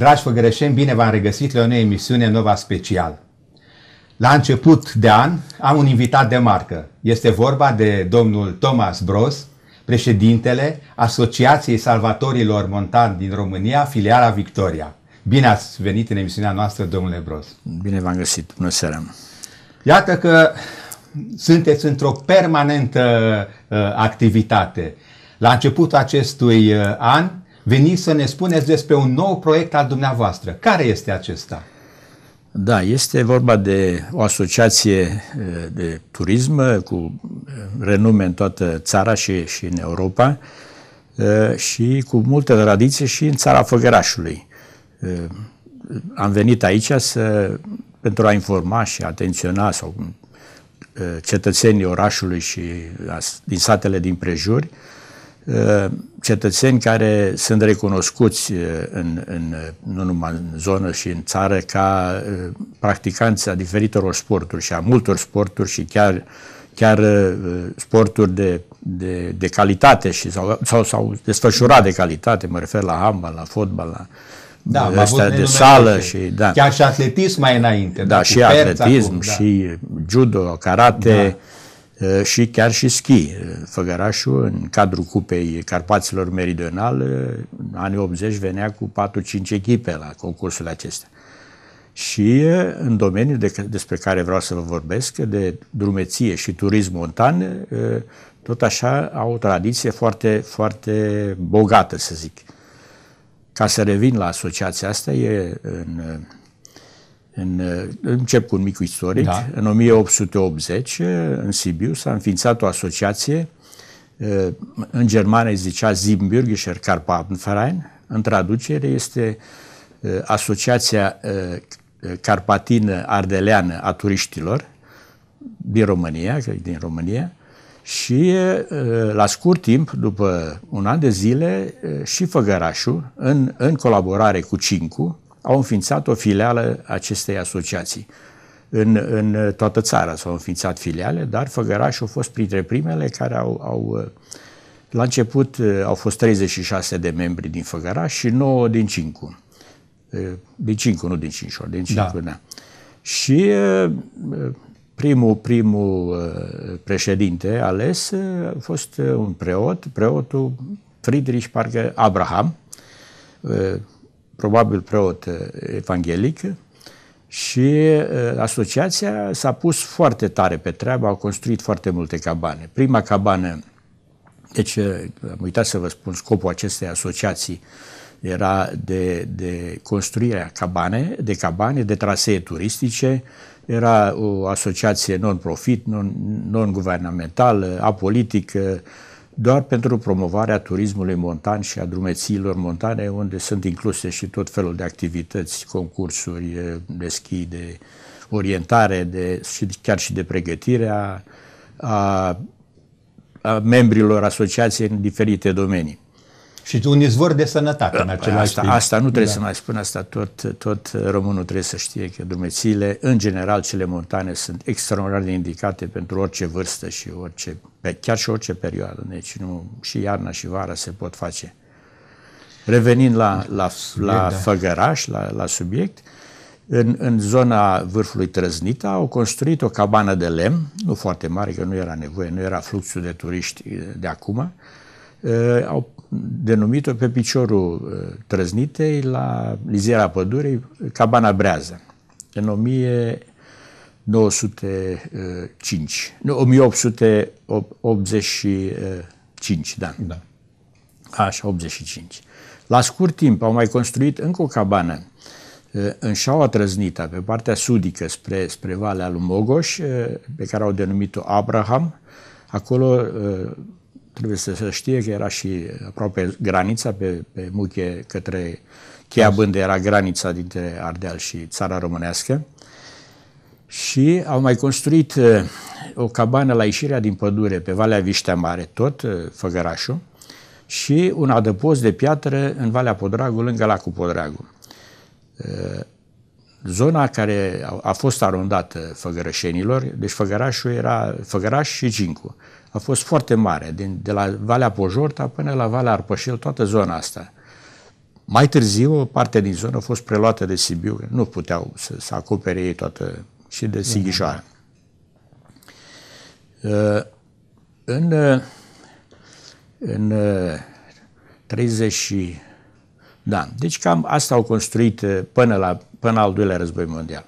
Dragi făgărășeni, bine v-am regăsit la o nouă emisiune Nova Special. La început de an am un invitat de marcă. Este vorba de domnul Thomas Bros, președintele Asociației Salvatorilor Montan din România, filiala Victoria. Bine ați venit în emisiunea noastră, domnule Bros. Bine v-am găsit. Bună seara. Iată că sunteți într-o permanentă uh, activitate. La începutul acestui uh, an veniți să ne spuneți despre un nou proiect al dumneavoastră. Care este acesta? Da, este vorba de o asociație eh, de turism eh, cu eh, renume în toată țara și, și în Europa și cu multă tradiție și în țara Făgărașului. Am venit aici să, pentru a informa și atenționa sau cetățenii orașului și din satele din prejuri Uh, cetățeni care sunt recunoscuți uh, în, în, uh, nu numai în zonă și în țară ca practicanți a diferitelor sporturi și a multor sporturi și chiar, chiar sporturi de, de, de calitate și sau, sau, sau desfășurat de calitate, mă refer la handbal, la fotbal, la da, am de sală și da. Chiar și atletism mai înainte. Da, da și perța, atletism, da. și judo, karate, da Eh, și chiar și schi. Eh, Făgărașul, în cadrul Cupei Carpaților Meridional, eh, în anii 80 venea cu 4-5 echipe la concursurile acestea. Și în domeniul de, despre care vreau să vă vorbesc, de drumeție și turism montan, tot așa au o tradiție foarte, foarte bogată, să zic. Ca să revin la asociația asta, e în în, uh, încep cu un mic istoric. Da. În 1880, uh, în Sibiu, s-a înființat o asociație, uh, în germană zicea Siebenbürgischer Karpatenverein, în traducere este Asociația Carpatină Ardeleană a Turiștilor din România, din România, și la scurt timp, după un an de zile, și Făgărașul, în, în colaborare cu Cincu, au înființat o filială acestei asociații. În, în toată țara s-au înființat filiale, dar Făgărașul a fost printre primele care au, au la început au fost 36 de membri din Făgăraș și 9 din 5. Din 5, nu din 5, din 5, da. da. Și primul, primul președinte ales a fost un preot, preotul Friedrich, parcă Abraham, probabil preot evanghelic, și uh, asociația s-a pus foarte tare pe treabă, au construit foarte multe cabane. Prima cabană, deci uh, am uitat să vă spun, scopul acestei asociații era de, de construirea cabane, de cabane, de trasee turistice, era o asociație non-profit, non, non-guvernamentală, apolitică, doar pentru promovarea turismului montan și a drumețiilor montane, unde sunt incluse și tot felul de activități, concursuri de schi, de orientare de, și chiar și de pregătire a, a, a membrilor asociației în diferite domenii. Și un izvor de sănătate da, în același asta, timp. Asta nu trebuie da. să mai spun, asta tot, tot românul trebuie să știe că drumețiile, în general cele montane, sunt extraordinar de indicate pentru orice vârstă și orice, chiar și orice perioadă. Deci nu, și iarna și vara se pot face. Revenind la, la, subiect, la da. Făgăraș, la, la subiect, în, în zona vârfului Trăznita au construit o cabană de lemn, nu foarte mare, că nu era nevoie, nu era fluxul de turiști de acum, Uh, au denumit-o pe piciorul uh, trăznitei la liziera pădurei Cabana Brează în 1905, nu, 1885, da. da. Așa, 85. La scurt timp au mai construit încă o cabană uh, în șaua trăznita, pe partea sudică spre, spre Valea lui Mogoș, pe care au denumit-o Abraham. Acolo Trebuie să se știe că era și aproape granița pe, pe muche către Cheia Bândă era granița dintre Ardeal și țara românească. Și au mai construit uh, o cabană la ieșirea din pădure pe Valea Viștea Mare, tot uh, Făgărașul, și un adăpost de piatră în Valea Podragul, lângă lacul Podragul. Uh, zona care a fost arondată făgărășenilor, deci Făgărașul era Făgăraș și Gincu a fost foarte mare, din, de la Valea Pojorta până la Valea Arpășel, toată zona asta. Mai târziu, o parte din zonă a fost preluată de Sibiu, nu puteau să, să acopere ei toată, și de Sighișoara. Uh, în, în 30 uh, da, deci cam asta au construit uh, până la până al doilea război mondial.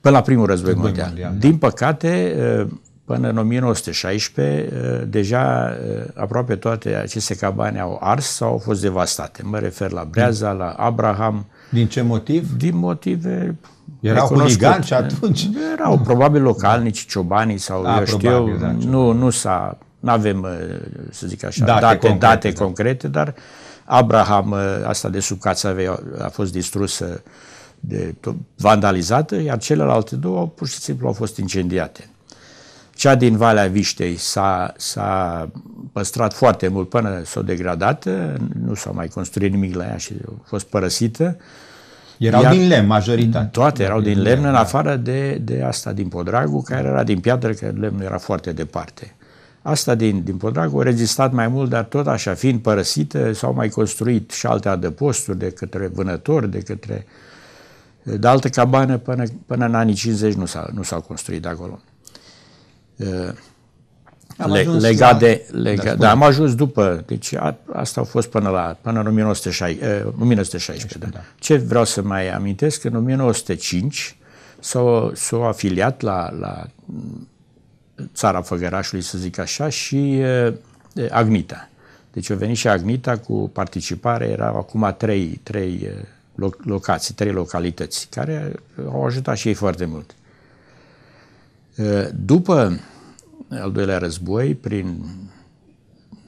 Până la primul război, război mondial. mondial. Da. Din păcate, uh, Până în 1916, eh, deja eh, aproape toate aceste cabane au ars sau au fost devastate. Mă refer la Breaza, la Abraham. Din ce motiv? Din motive erau huligani și atunci? Erau probabil localnici, ciobanii sau da, eu știu. Probabil, da, nu, nu s-a, avem, eh, să zic așa, date, date concrete, date da. concrete dar Abraham, asta de sub Cațavei, a fost distrusă, de, vandalizată, iar celelalte două pur și simplu au fost incendiate. Cea din Valea Viștei s-a, s-a păstrat foarte mult până s-a degradat, nu s-a mai construit nimic la ea și a fost părăsită. Erau Iar din lemn, majoritatea. Toate erau din, din lemn, lemn, în da. afară de, de asta din Podragu care era din piatră, că lemnul era foarte departe. Asta din, din Podragu a rezistat mai mult, dar tot așa, fiind părăsită, s-au mai construit și alte adăposturi de către vânători, de către... De altă cabană până, până în anii 50 nu s au nu s-a construit de acolo le, legat la, de... Lega, da, am ajuns după, deci a, asta a fost până la până în 1916. 1916 eh, da. da. Ce vreau să mai amintesc, în 1905 s-au s a afiliat la, la țara Făgărașului, să zic așa, și uh, Agnita. Deci a venit și Agnita cu participare, erau acum trei, trei eh, locații, trei localități, care au ajutat și ei foarte mult. Eh, după al doilea război, prin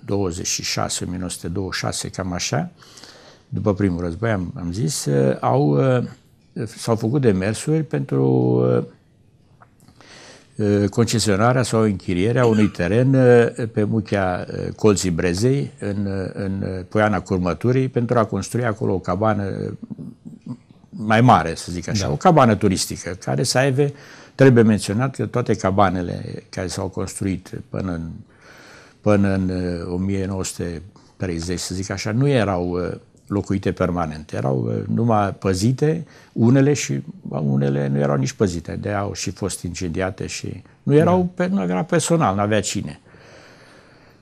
26, 1926, cam așa, după primul război, am, am zis, eh, au, eh, s-au făcut demersuri pentru concesionarea sau închirierea unui teren pe muchea Colții Brezei, în, în Poiana Curmăturii, pentru a construi acolo o cabană mm, mai mare, să zic așa, da. o cabană turistică, care să aibă Trebuie menționat că toate cabanele care s-au construit până în, până în 1930, uh, să zic așa, nu erau uh, locuite permanent. Erau uh, numai păzite, unele și unele nu erau nici păzite, de au și fost incendiate și nu erau da. pe, nu era personal, nu avea cine.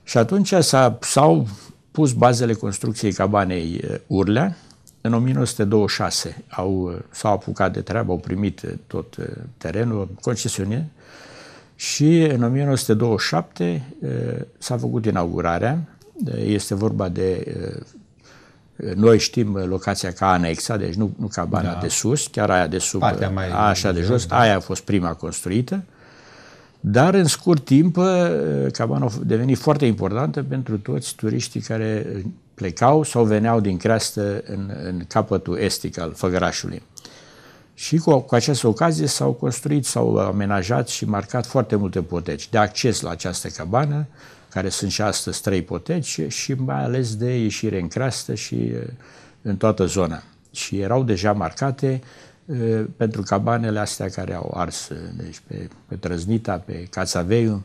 Și atunci s-au pus bazele construcției cabanei Urlea, în 1926 au, uh, s-au apucat de treabă, au primit uh, tot uh, terenul, concesiune, și în 1927 s-a făcut inaugurarea. Este vorba de noi știm locația ca anexa, deci nu, nu ca bana da. de sus, chiar aia de sub, Partea mai așa de, de jos, da. aia a fost prima construită. Dar în scurt timp, cabana a devenit foarte importantă pentru toți turiștii care plecau sau veneau din creastă în, în capătul estic al Făgărașului. Și cu, cu această ocazie s-au construit, s-au amenajat și marcat foarte multe poteci de acces la această cabană, care sunt și astăzi trei poteci, și mai ales de ieșire în creastă și eh, în toată zona. Și erau deja marcate eh, pentru cabanele astea care au ars, eh, deci pe, pe Trăznita, pe Cațaveiu,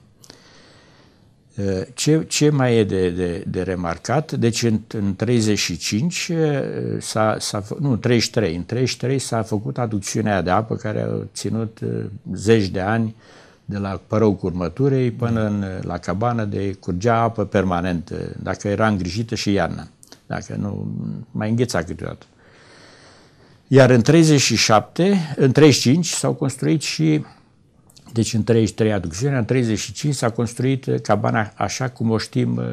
ce, ce mai e de, de, de remarcat? Deci în, în 35 eh, s-a, s-a, nu, 33, în 33 s-a făcut aducțiunea de apă care a ținut eh, zeci de ani de la părău curmăturei până în, eh, la cabană de curgea apă permanent, dacă era îngrijită și iarna, dacă nu mai îngheța câteodată. Iar în 37, în 35 s-au construit și deci în 33 aducțiunea, în 35 s-a construit uh, cabana așa cum o știm, uh,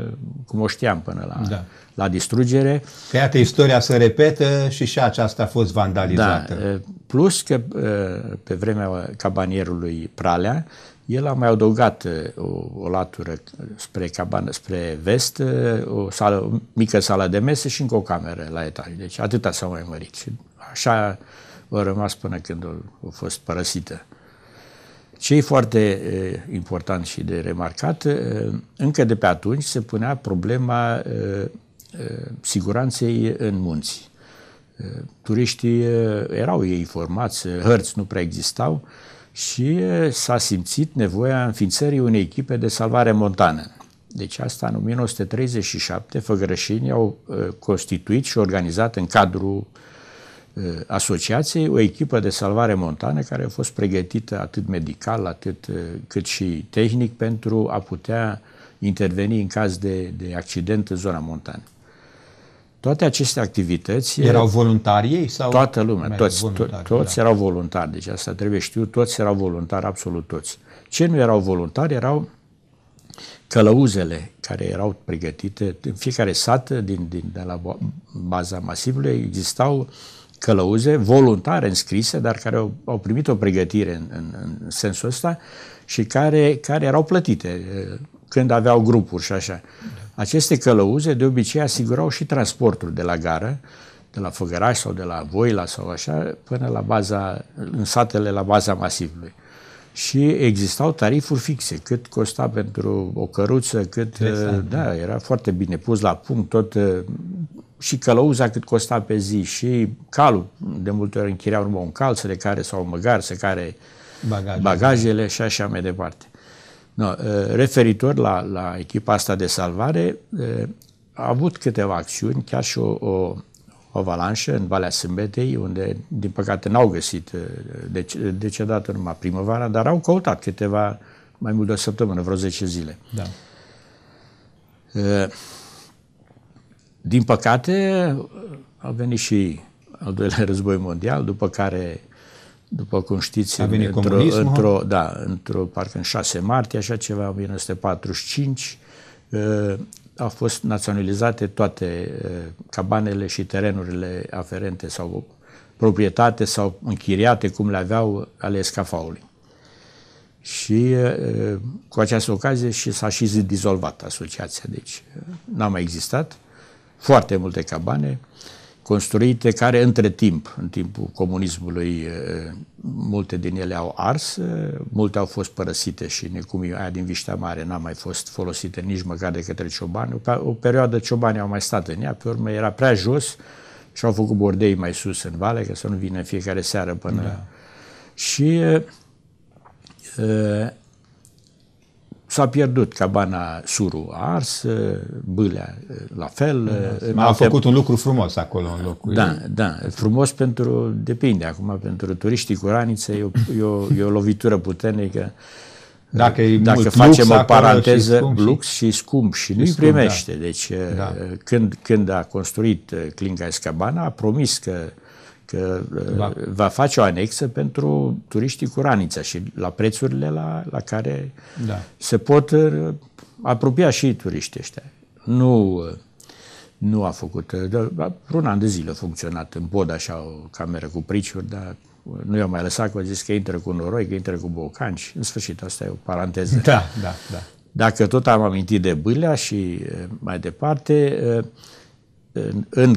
cum o știam până la, da. la distrugere. Că iată, istoria se repetă și și aceasta a fost vandalizată. Da. Uh, plus că pe vremea cabanierului Pralea, el a mai adăugat o, o latură spre, cabană, spre vest, o, sală, o mică sală de mese și încă o cameră la etaj. Deci atâta s au mai mărit. Și așa a rămas până când a fost părăsită. Ce e foarte eh, important și de remarcat, eh, încă de pe atunci se punea problema eh, siguranței în munți. Turiștii erau ei formați, hărți nu prea existau și s-a simțit nevoia înființării unei echipe de salvare montană. Deci asta în 1937 făgărășinii au constituit și organizat în cadrul uh, Eh, asociației o echipă de salvare montană care a fost pregătită atât medical, atât eh, cât și tehnic pentru a putea interveni în caz de, de accident în zona montană. Toate aceste activități... Erau voluntari ei? Sau toată lumea, toți, voluntari, toți da. erau voluntari, deci asta trebuie știu. toți erau voluntari, absolut toți. Ce nu erau voluntari erau călăuzele care erau pregătite în fiecare sat din, din, de la baza masivului existau călăuze voluntare înscrise, dar care au, au primit o pregătire în, în, în sensul ăsta și care, care erau plătite eh, când aveau grupuri și așa. Aceste călăuze de obicei asigurau și transportul de la gară, de la Făgăraș sau de la Voila sau așa, până la baza, în satele la baza masivului și existau tarifuri fixe, cât costa pentru o căruță, cât... Exact. Uh, da, era foarte bine pus la punct tot uh, și călăuza cât costa pe zi și calul, de multe ori închireau numai un cal, să care sau un măgar, să care bagajele, bagajele și așa mai departe. No, uh, referitor la, la echipa asta de salvare, a avut câteva acțiuni, chiar și o, o o avalanșă în Valea Sâmbetei, unde, din păcate, n-au găsit uh, deci, decedatul numai primăvara, dar au căutat câteva, mai mult de o săptămână, vreo 10 zile. Da. Uh, din păcate, au venit și al doilea război mondial, după care, după cum știți, a venit într-o, într-o, da, într-o, parcă în 6 martie, așa ceva, 1945, au fost naționalizate toate cabanele și terenurile aferente sau proprietate sau închiriate cum le aveau ale scafaului. Și cu această ocazie și s-a și dizolvat asociația, deci n-a mai existat foarte multe cabane construite, care între timp, în timpul comunismului, multe din ele au ars, multe au fost părăsite și necumii aia din Viștea Mare n-a mai fost folosite nici măcar de către ciobani. O perioadă ciobanii au mai stat în ea, pe urmă era prea jos și au făcut bordei mai sus în vale, ca să nu vină fiecare seară până... Da. Și S-a pierdut cabana Suru a ars, Bâlea eh, la fel. A da, eh, făcut un lucru frumos acolo în locul. Da, ei. da, frumos pentru, depinde acum, pentru turiștii cu ranițe e o, e o, e o lovitură puternică. Dacă, e dacă mult facem lux o paranteză, și lux și scump și, și nu-i primește. Da. Deci da. Eh, când, când a construit Clinca Escabana, a promis că că da. Uh, va face o anexă pentru turiștii cu ranița și la prețurile la, la care da. se pot uh, apropia și turiștii ăștia. Nu, uh, nu a făcut, dar un an de zile a funcționat în pod așa o cameră cu priciuri, dar nu i-au mai lăsat, că au zis că intră cu noroi, că intră cu bocanci. În sfârșit, asta e o paranteză. Da, da, da. Dacă tot am amintit de Bâlea și mai departe, în, în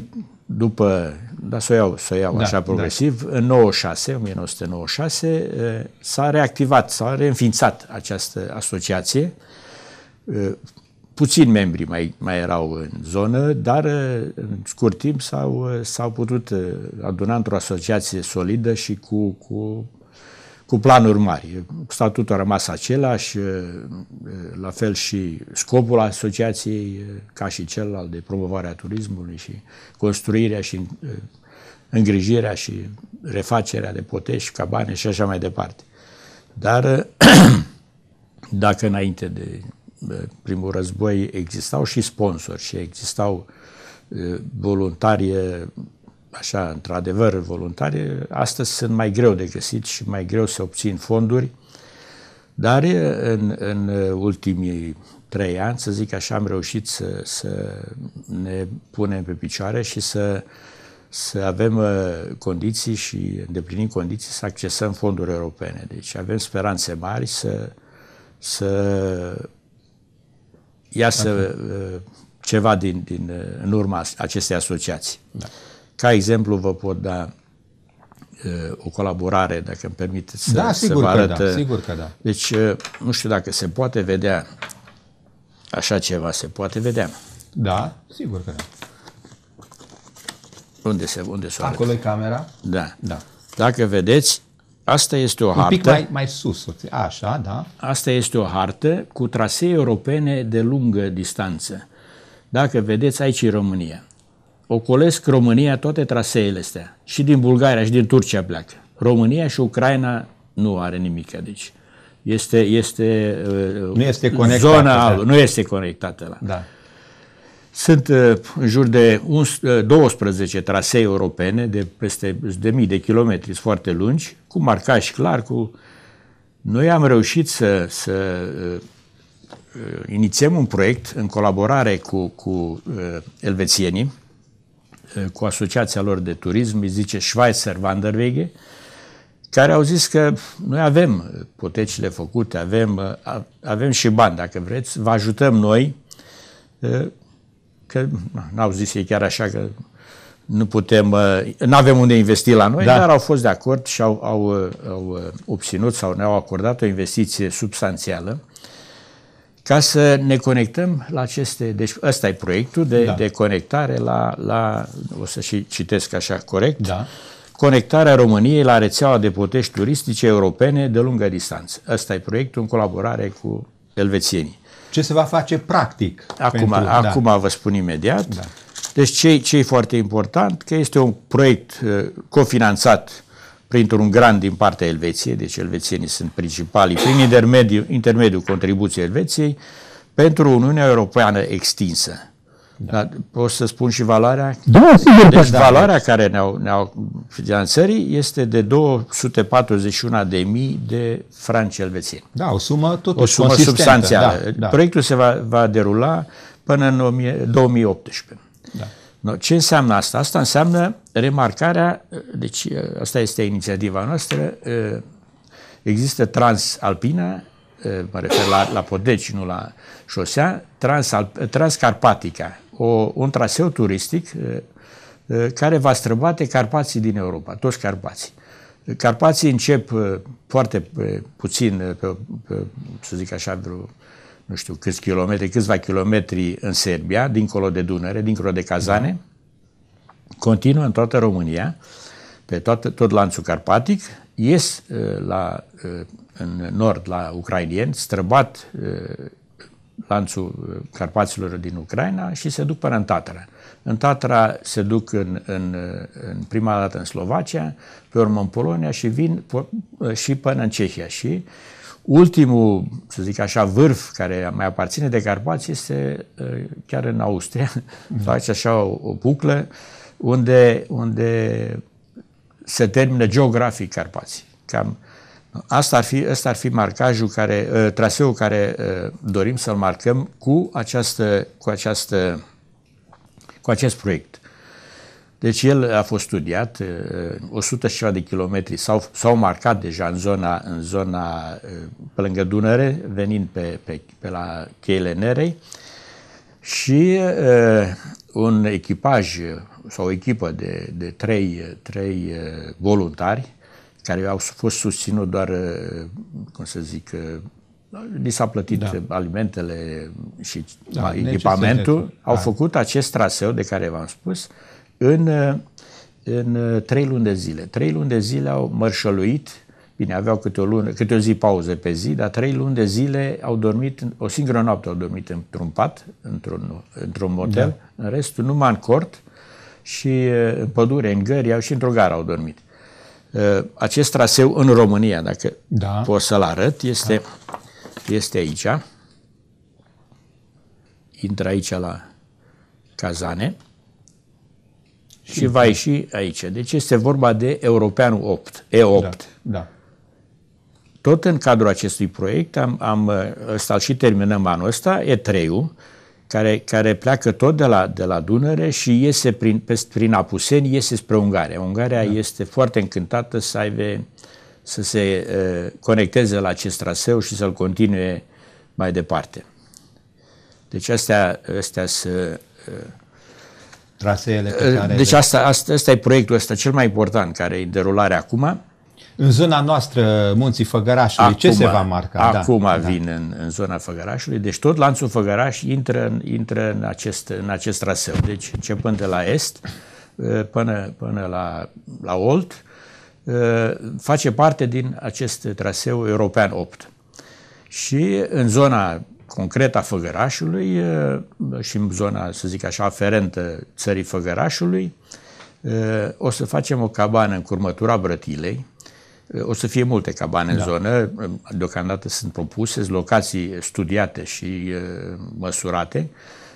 după, dar să o iau, să o iau da, așa da. progresiv, da. în 96, 1996 s-a reactivat, s-a reînființat această asociație. Puțini membri mai, mai erau în zonă, dar în scurt timp s-au, s-au putut aduna într-o asociație solidă și cu, cu cu planuri mari. Statutul a rămas același, la fel și scopul asociației ca și cel al de promovarea turismului și construirea și îngrijirea și refacerea de potești, cabane și așa mai departe. Dar dacă înainte de primul război existau și sponsori și existau voluntari așa, într-adevăr, voluntare, astăzi sunt mai greu de găsit și mai greu se obțin fonduri, dar în, în ultimii trei ani, să zic așa, am reușit să, să ne punem pe picioare și să, să avem uh, condiții și îndeplinim condiții să accesăm fonduri europene. Deci avem speranțe mari să, să iasă okay. Uh, ceva din, din, uh, în urma acestei asociații. Da. Ca exemplu vă pot da o colaborare, dacă îmi permiteți să, da, sigur să vă arăt. da, sigur că da. Deci, nu știu dacă se poate vedea așa ceva, se poate vedea. Da, sigur că da. Unde se unde s-o Acolo e camera? Da. da. Dacă vedeți, asta este o Un hartă. Un pic mai, mai sus, așa, da. Asta este o hartă cu trasee europene de lungă distanță. Dacă vedeți, aici e România ocolesc România toate traseele astea. Și din Bulgaria și din Turcia pleacă. România și Ucraina nu are nimic, deci este, este, uh, nu este conectată, zona albă, nu este conectată la. Da. Sunt uh, în jur de 12 uh, trasee europene de peste de mii de kilometri, foarte lungi, cu marcaj clar, cu... Noi am reușit să, să inițiem un proiect în colaborare cu, cu elvețienii, Eh, cu asociația lor de turism, îi zice Schweizer Wanderwege, care au zis că noi avem potecile făcute, avem, avem și bani, dacă vreți, vă ajutăm noi, eh, că n-au zis ei chiar așa că nu putem, eh, nu avem unde investi la noi, da. dar au fost de acord și au, au, au obținut sau ne-au acordat o investiție substanțială ca să ne conectăm la aceste... Deci ăsta e proiectul de, da. de conectare la, la... O să și citesc așa corect. Da. Conectarea României la rețeaua de potești turistice europene de lungă distanță. Ăsta e proiectul în colaborare cu elvețienii. Ce se va face practic? Acum, pentru, acum da. vă spun imediat. Da. Deci ce, e foarte important? Că este un proiect uh, cofinanțat printr-un grant din partea Elveției, deci elvețienii sunt principalii, prin intermediul, intermediul contribuției Elveției, pentru Uniunea Europeană extinsă. Da. Dar pot să spun și valoarea? Da, sigur deci da. valoarea care ne-au, ne-au finanțării este de 241.000 de franci elvețieni. Da, o sumă tot O sumă substanțială. Da, da. Proiectul se va, va derula până în 2018. No, ce înseamnă asta? Asta înseamnă remarcarea, deci ă, asta este inițiativa noastră, ă, există transalpina, ă, mă refer la, la podeci, nu la șosea, transalp, transcarpatica, o, un traseu turistic care va străbate Carpații din Europa, toți Carpații. Carpații încep foarte puțin, pe, pe, să zic așa, vreo nu știu câți kilometri, câțiva kilometri în Serbia, dincolo de Dunăre, dincolo de Kazane, continuă în toată România, pe toată, tot lanțul carpatic, ies uh, la, uh, în nord la ucrainieni, străbat uh, lanțul carpaților din Ucraina și se duc până în Tatra. În Tatra se duc în, în, în prima dată în Slovacia, pe urmă în Polonia și vin și până în Cehia. Și uh, Ultimul, să zic așa, vârf care mai aparține de Carpați este ă, chiar în Austria. Mm-hmm. așa o, o buclă unde, unde se termină geografic Carpații. Cam asta ar fi, asta ar fi marcajul care, ă, traseul care ă, dorim să-l marcăm cu, această, cu, această, cu acest proiect. Deci el a fost studiat, 100 uh, uh, și ceva de kilometri s-au, s-au marcat deja în zona, în zona uh, pe lângă Dunăre, venind pe, pe, pe la cheile Nerei și uh, un echipaj sau o echipă de, de trei, trei voluntari care au fost susținut doar, cum să zic, li s-a plătit da. alimentele și da, echipamentul, au da. făcut acest traseu de care v-am spus, uh, în, în uh, trei luni de zile. Trei luni de zile au mărșăluit, bine, aveau câte o, lună, câte o zi pauză pe zi, dar trei luni de zile au dormit, o singură noapte au dormit într-un pat, într-un, într-un motel, da. în restul numai în cort și uh, în pădure, în gări, au și într-o gară au dormit. Uh, acest traseu în România, dacă da. pot să-l arăt, este, da. este aici. Intră aici la Cazane și va ieși aici. Deci este vorba de Europeanul 8, E8. Da, da. Tot în cadrul acestui proiect, am, am, ă, ăsta și terminăm anul ăsta, E3-ul, care, care pleacă tot de la, de la Dunăre și iese prin, prin Apuseni, iese spre Ungaria. Ungaria da. este foarte încântată să aibă, să se uh, conecteze la acest traseu și să-l continue mai departe. Deci astea, astea sunt Uh, traseele pe deci care Deci le... asta, asta, asta e proiectul ăsta cel mai important care e în derulare acum. În zona noastră, Munții Făgărașului, acum, ce se va marca? Da, acum da, vin da. În, în zona Făgărașului, deci tot lanțul Făgăraș intră în, intră în, acest, în acest traseu. Deci începând de la est ă, până, până la, la Olt, ă, face parte din acest traseu european 8. Și în zona concret a Făgărașului și în zona, să zic așa, aferentă țării Făgărașului, o să facem o cabană în curmătura Brătilei, o să fie multe cabane da. în zonă, deocamdată sunt propuse, locații studiate și măsurate,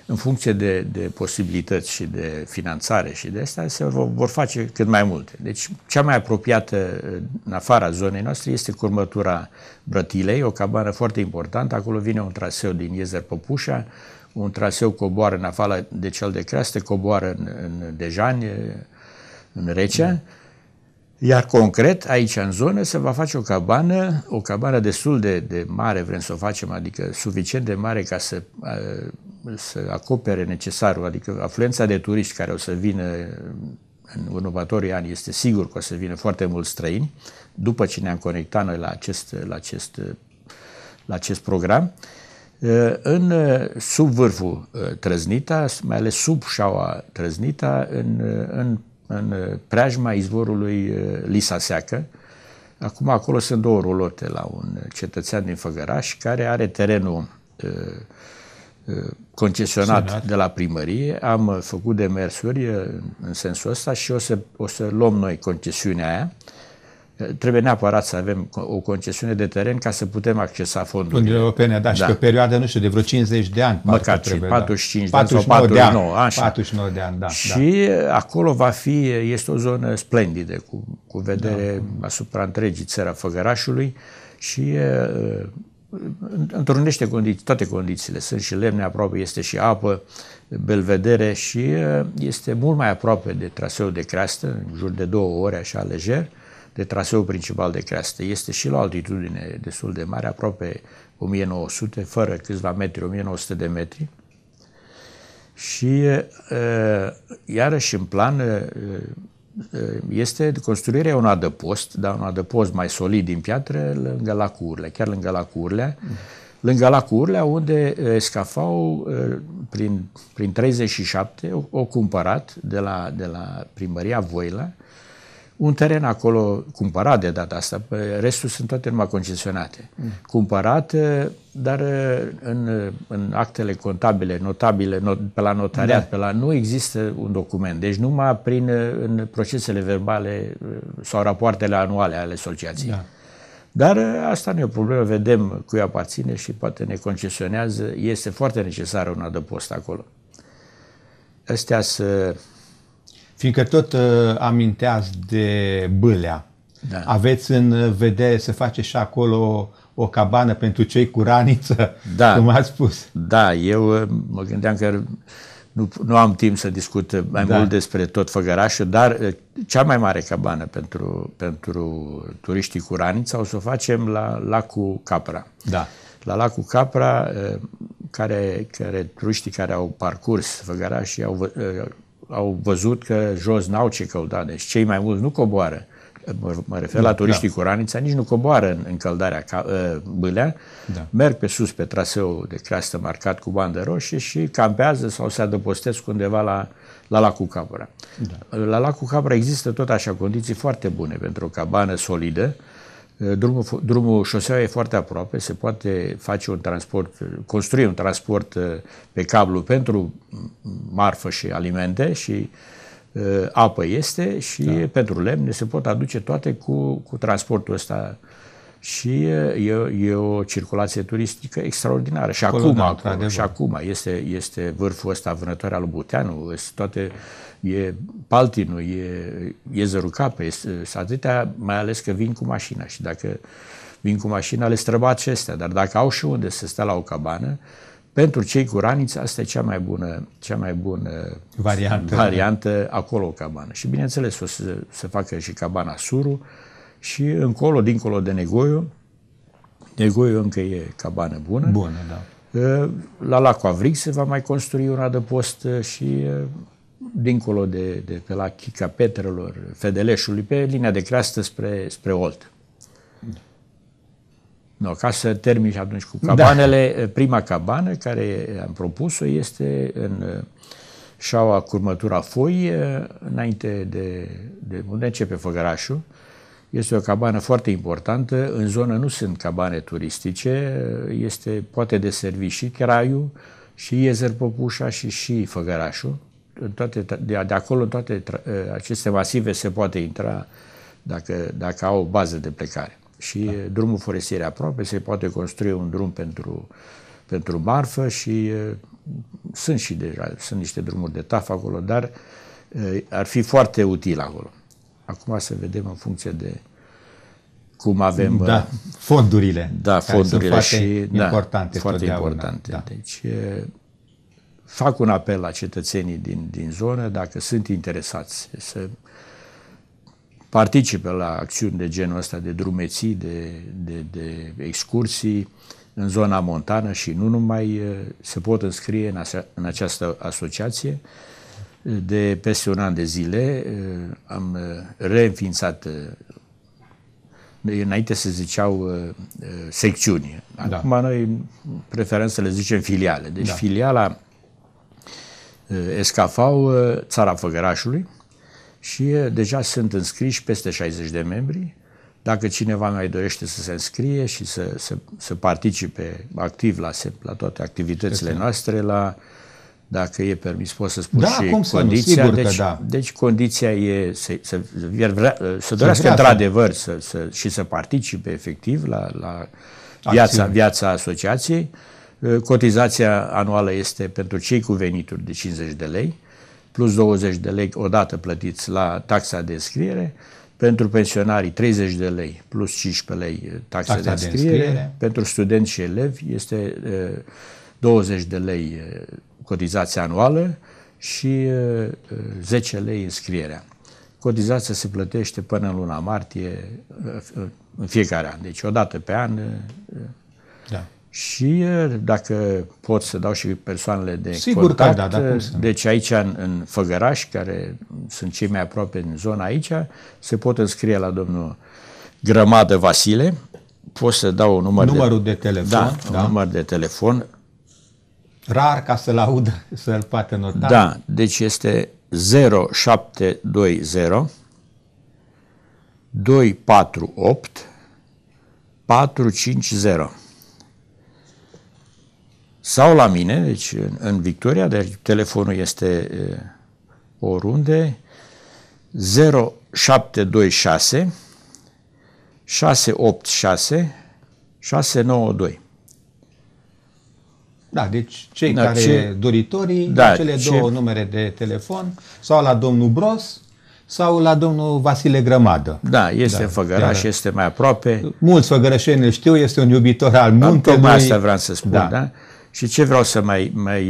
în funcție de, de posibilități și de finanțare și de astea, se vor, vor face cât mai multe. Deci, cea mai apropiată în afara zonei noastre este curmătura Brătilei, o cabană foarte importantă. Acolo vine un traseu din Iezer Popușa, un traseu coboară în afara de cel de creastă, coboară în, în Dejan, în Recea. Iar concret, aici în zonă, se va face o cabană, o cabană destul de, de mare, vrem să o facem, adică suficient de mare ca să să acopere necesarul, adică afluența de turiști care o să vină în următorii ani este sigur că o să vină foarte mulți străini, după ce ne-am conectat noi la acest, la acest, la acest program. În sub vârful Trăznita, mai ales sub șaua Trăznita, în, în, în preajma izvorului Lisa Seacă, Acum acolo sunt două rulote la un cetățean din Făgăraș care are terenul concesionat Senat. de la primărie, am uh, făcut demersuri uh, în sensul ăsta și o să, o să luăm noi concesiunea aia. Uh, trebuie neapărat să avem o concesiune de teren ca să putem accesa fondurile. Fondurile europene, da, și da. pe o perioadă, nu știu, de vreo 50 de ani. Măcar trebuie, 45 da. de ani sau 49 de ani. Așa. 49 de ani, da. da. Și da. acolo va fi, este o zonă splendidă, cu, cu vedere da. asupra întregii țări a Făgărașului și întrunește condiții, toate condițiile. Sunt și lemne aproape, este și apă, belvedere și uh, este mult mai aproape de traseul de creastă, în jur de două ore, așa lejer, de traseul principal de creastă. Este și la altitudine destul de mare, aproape 1900, fără câțiva metri, 1900 de metri. Și uh, iarăși în plan uh, este construirea unui adăpost, dar un adăpost mai solid din piatră, lângă lacurile, chiar lângă lacurile, mm. lângă lacurile unde uh, Scafau, uh, prin, prin 37, o, o cumpărat de la, de la primăria Voila, un teren acolo cumpărat de data asta, restul sunt toate numai concesionate. Mm. Cumpărat, eh, dar eh, în, eh, în actele contabile, notabile, not, pe la notariat, da. pe la nu există un document. Deci numai prin în procesele verbale sau rapoartele anuale ale asociației. Da. Dar asta nu e o problemă, vedem cui aparține și poate ne concesionează. Este foarte necesară un adăpost acolo. Astea sunt Fiindcă tot uh, aminteați de Bâlea. Da. Aveți în uh, vedere să face și acolo o cabană pentru cei cu raniță, da. cum ați spus. Da, eu uh, mă gândeam că nu, nu am timp să discut uh, mai da. mult despre tot Făgărașul, dar cea mai mare cabană pentru, pentru turiștii cu raniță o să o facem la lacul Capra. Da. La lacul Capra, care, care turiștii care au parcurs Făgărașii au, au văzut că jos n-au ce căuta, deci cei mai mulți nu coboară. Mă, mă refer da, la turiștii da. cu ranița, nici nu coboară în, în căldarea ca, uh, bâlea, da. merg pe sus pe traseul de creastă marcat cu bandă roșie și campează sau se adăpostesc undeva la, la lacul Capra. Da. La lacul Capra există tot așa condiții foarte bune pentru o cabană solidă, uh, drumul, drumul șosea e foarte aproape, se poate face un transport, construi un transport uh, pe cablu pentru marfă și alimente și uh, apă este și da. pentru lemne se pot aduce toate cu, cu transportul ăsta uh, și e, e o circulație turistică extraordinară. Și acolo, acum, da, acolo, și acum este, este vârful ăsta vânătoare al Buteanu, este toate, e Paltinu, e, e Zărucape, este atâtea, mai ales că vin cu mașina și dacă vin cu mașina le străbat acestea. dar dacă au și unde să stea la o cabană, pentru cei cu raniți, asta e cea mai bună, cea mai bună variantă, variantă acolo o cabană. Și bineînțeles, o să se facă și cabana Suru, și încolo, dincolo de Negoiu, Negoiu încă e cabană bună. Bună, da. Uh, la Lacul Avrig se va mai construi un adăpost uh, și uh, dincolo de, de pe la Chica Petrelor, Fedeleșului, pe linia de creastă spre, spre Olt. No, ca să termin și atunci cu da. cabanele, da. prima cabană care am propus-o este în șaua Curmătura Foi, înainte de, de unde începe Făgărașul, este o cabană foarte importantă. În zonă nu sunt cabane turistice, este poate deservi și Craiu, și Iezer Popușa și și Făgărașul. În toate, de, de acolo, în toate ă, aceste masive se poate intra dacă, dacă au o bază de plecare. Și da. drumul forestier aproape, se poate construi un drum pentru, pentru marfă și ă, sunt și deja, sunt niște drumuri de taf acolo, dar ă, ar fi foarte util acolo. Acum să vedem în funcție de cum avem... Da, fondurile. Da, fondurile și... Da, importante foarte importante. Da. Deci fac un apel la cetățenii din, din zonă, dacă sunt interesați să participe la acțiuni de genul ăsta, de drumeții, de, de, de excursii în zona montană și nu numai, se pot înscrie în, asa, în această asociație. De peste un an de zile uh, am uh, reînființat uh, înainte se ziceau secțiuni. Da. Acum da. noi preferăm să le zicem filiale. Deci da. filiala Escafau Țara Făgărașului și deja sunt înscriși peste 60 de membri. Dacă cineva mai dorește să se înscrie și să, să, să participe activ la, la toate activitățile noastre, la uh, dacă e permis, pot să spun da, și cum condiția. Să nu, sigur deci, că da. deci condiția e să, să, vrea, să dorească să într-adevăr să, să, și să participe efectiv la, la viața, viața asociației. Uh, cotizația anuală este pentru cei cu venituri de 50 de lei, plus 20 de lei odată plătiți la taxa de înscriere, pentru pensionarii 30 de lei plus 15 lei uh, taxa, taxa de, înscriere. de înscriere, pentru studenți și elevi este 20 uh, de lei cotizația anuală și 10 uh, lei înscrierea. Cotizația se plătește până în luna martie uh, uh, în fiecare an, deci o dată pe an. Da. Și dacă pot să dau și persoanele de Sigur contact, că da, da, deci aici în, în Făgăraș, care sunt cei mai aproape în zona aici, se pot înscrie la domnul Grămadă Vasile, pot să dau un număr numărul de, de telefon, da, da? Un număr de telefon Rar ca să-l audă, să-l poată nota. Da, deci este 0720 248 450 sau la mine, deci în, în Victoria, deci telefonul este e, eh, oriunde, 0726 686 692. Da, deci cei da, care ce... doritorii, da, cele ce... două numere de telefon, sau la domnul Bros, sau la domnul Vasile Grămadă. Da, este da, făgăraș, și este mai aproape. Mulți făgărășeni știu, este un iubitor al muntelui. Tocmai asta vreau să spun, da. da? Și ce vreau să mai, mai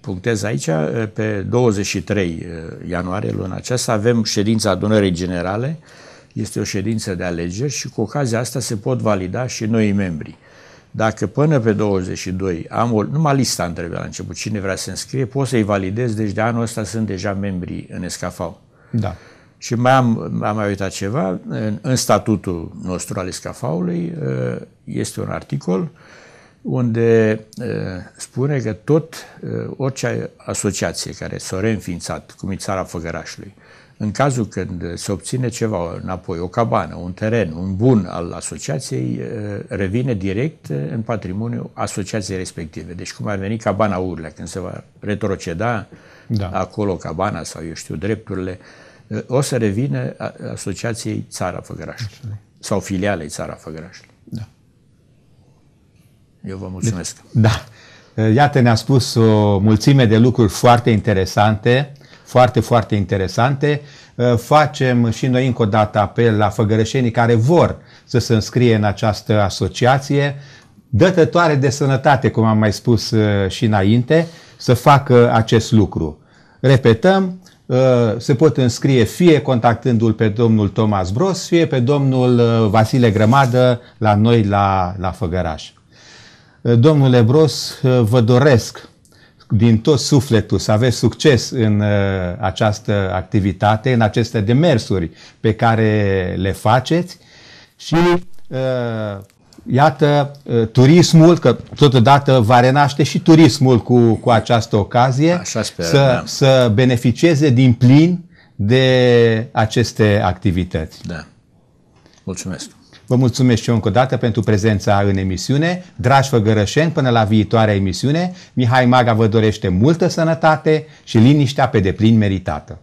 punctez aici, pe 23 ianuarie, luna aceasta, avem ședința adunării generale, este o ședință de alegeri și cu ocazia asta se pot valida și noi membri. Dacă până pe 22 am o, numai lista întrebe la început, cine vrea să se înscrie, pot să-i validez, deci de anul ăsta sunt deja membri în SKV. Da. Și mai am, am mai uitat ceva, în, în statutul nostru al SKV-ului ă, este un articol unde ă, spune că tot ă, orice asociație care s-a reînființat, cum e țara Făgărașului, în cazul când se obține ceva înapoi, o cabană, un teren, un bun al asociației, eh, revine direct eh, în patrimoniul asociației respective. Deci cum ar veni cabana Urlea, când se va retroceda da. acolo cabana sau eu știu, drepturile, eh, o să revină asociației Țara Făgărașului sau filialei Țara Făgărașului. Da. Eu vă mulțumesc. Deci, da. Iată, ne-a spus o mulțime de lucruri foarte interesante foarte, foarte interesante. Uh, facem și noi încă o dată apel la făgărășenii care vor să se înscrie în această asociație dătătoare de sănătate, cum am mai spus uh, și înainte, să facă acest lucru. Repetăm, uh, se pot înscrie fie contactându-l pe domnul Thomas Bros, fie pe domnul Vasile Grămadă la noi la, la Făgăraș. Domnule Bros, vă doresc din tot sufletul să aveți succes în uh, această activitate, în aceste demersuri pe care le faceți și uh, iată uh, turismul, că totodată va renaște și turismul cu, cu această ocazie, Așa sper, să, da. să beneficieze din plin de aceste activități. Da. Mulțumesc. Vă mulțumesc și eu încă o dată pentru prezența în emisiune. Dragi făgărășeni, până la viitoarea emisiune, Mihai Maga vă dorește multă sănătate și liniștea pe deplin meritată.